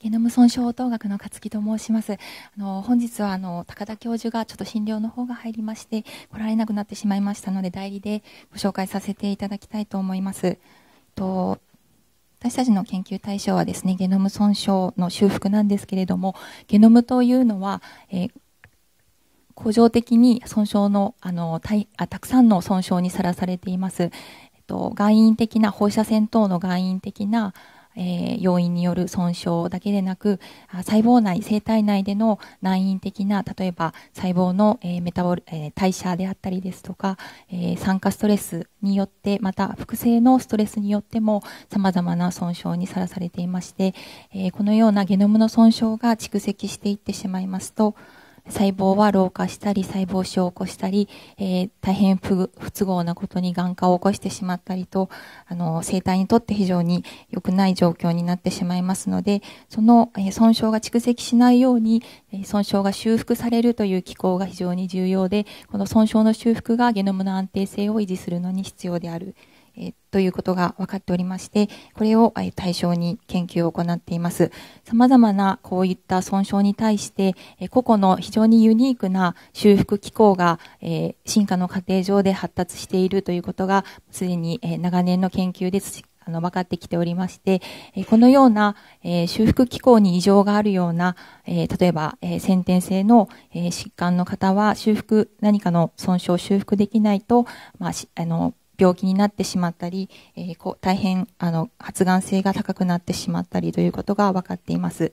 ゲノム損傷等学の勝木と申します。あの本日はあの高田教授がちょっと診療の方が入りまして来られなくなってしまいましたので代理でご紹介させていただきたいと思います。と私たちの研究対象はですねゲノム損傷の修復なんですけれどもゲノムというのは、えー恒常的に損傷のあのたい、あたくさんの損傷にさらされています、えっと、外因的な放射線等の外因的なえー、要因による損傷だけでなく細胞内生体内での難因的な例えば細胞の、えー、メタボル、えー、代謝であったりですとか、え酸化ストレスによってまた複製のストレスによってもさまざまな損傷にさらされていまして、えこのようなゲノムの損傷が蓄積していってしまいますと細胞は老化したり細胞症を起こしたり、えー、大変不都合なことに眼科を起こしてしまったりとあの生体にとって非常に良くない状況になってしまいますのでその、えー、損傷が蓄積しないように、えー、損傷が修復されるという機構が非常に重要でこの損傷の修復がゲノムの安定性を維持するのに必要である。えということが分かっておりまして、これを、え対象に研究を行っています。様々なこういった損傷に対して、え個々の非常にユニークな修復機構が、え進化の過程上で発達しているということが、すでに、え長年の研究であの分かってきておりまして、えこのような、え修復機構に異常があるような、え例えば、え先天性の、え疾患の方は修復、何かの損傷を修復できないと、まあ、あの病気になってしまったり、えー、こう大変あの発がん性が高くなってしまったりということが分かっています。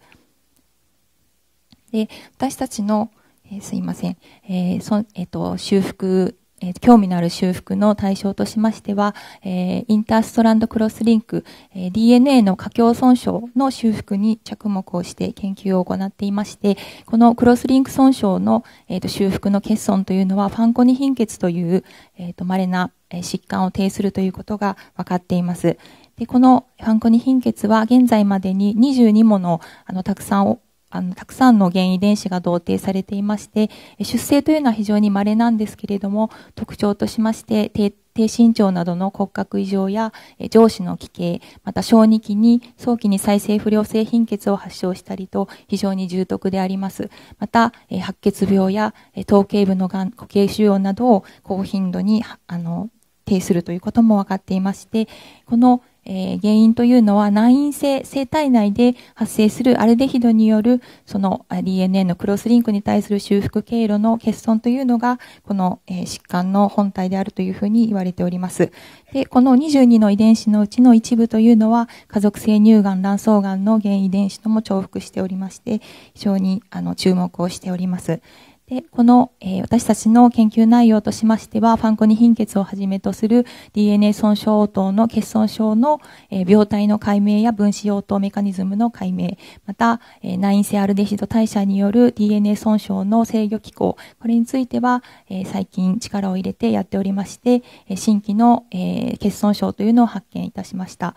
で私たちの、えー、すいません、えーそえーと、修復え興味のある修復の対象としましては、えインターストランドクロスリンク、え DNA の過強損傷の修復に着目をして研究を行っていましてこのクロスリンク損傷の、えー、と修復の欠損というのはファンコニ貧血という、えー、と稀な疾患を呈するということが分かっています。でこのファンコニ貧血は現在までに22ものあのたくさんあのたくさんの原遺伝子が同定されていまして出生というのは非常に稀なんですけれども特徴としまして低身長などの骨格異常や上司の奇形また小児期に早期に再生不良性貧血を発症したりと非常に重篤でありますまた白血病や頭頸部のがん固形腫瘍などを高頻度にあの呈するということも分かっていまして、この、えー、原因というのは難因性生体内で発生するアルデヒドによるその DNA のクロスリンクに対する修復経路の欠損というのがこの、えー、疾患の本体であるというふうに言われております。で、この22の遺伝子のうちの一部というのは家族性乳がん、卵巣がんの原遺伝子とも重複しておりまして非常にあの注目をしております。でこの、えー、私たちの研究内容としましてはファンコニ貧血をはじめとする DNA 損傷等の欠損症の、えー、病態の解明や分子応答メカニズムの解明また、えー、内因性アルデヒド代謝による DNA 損傷の制御機構これについては、えー、最近力を入れてやっておりまして新規の、えー、欠損症というのを発見いたしました。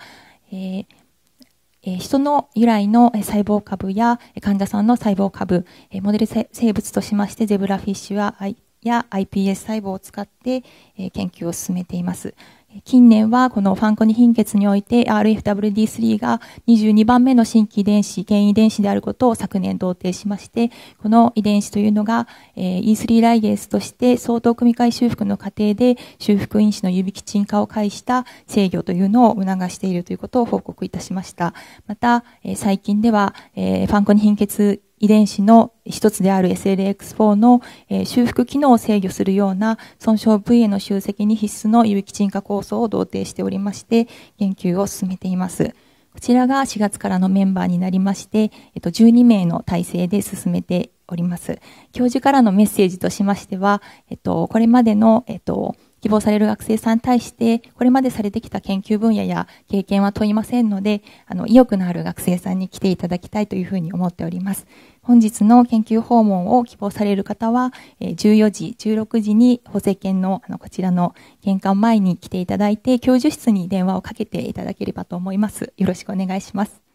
えー人の由来の細胞株や患者さんの細胞株、モデル生物としましてゼブラフィッシュや iPS 細胞を使って研究を進めています。近年はこのファンコニ貧血において RFWD3 が22番目の新規遺伝子、原因遺伝子であることを昨年同定しまして、この遺伝子というのが E3 ライゲースとして相当組み換え修復の過程で修復因子の指基沈化を介した制御というのを促しているということを報告いたしました。また、最近ではファンコニ貧血遺伝子の一つである SLX4 の、え修復機能を制御するような損傷部位への集積に必須の有機沈下構想を同定しておりまして、研究を進めています。こちらが4月からのメンバーになりまして、えっと、12名の体制で進めております。教授からのメッセージとしましては、えっと、これまでの、えっと、希望される学生さんに対して、これまでされてきた研究分野や経験は問いませんので、あの、意欲のある学生さんに来ていただきたいというふうに思っております。本日の研究訪問を希望される方は、14時、16時に法制研のあのこちらの玄関前に来ていただいて、教授室に電話をかけていただければと思います。よろしくお願いします。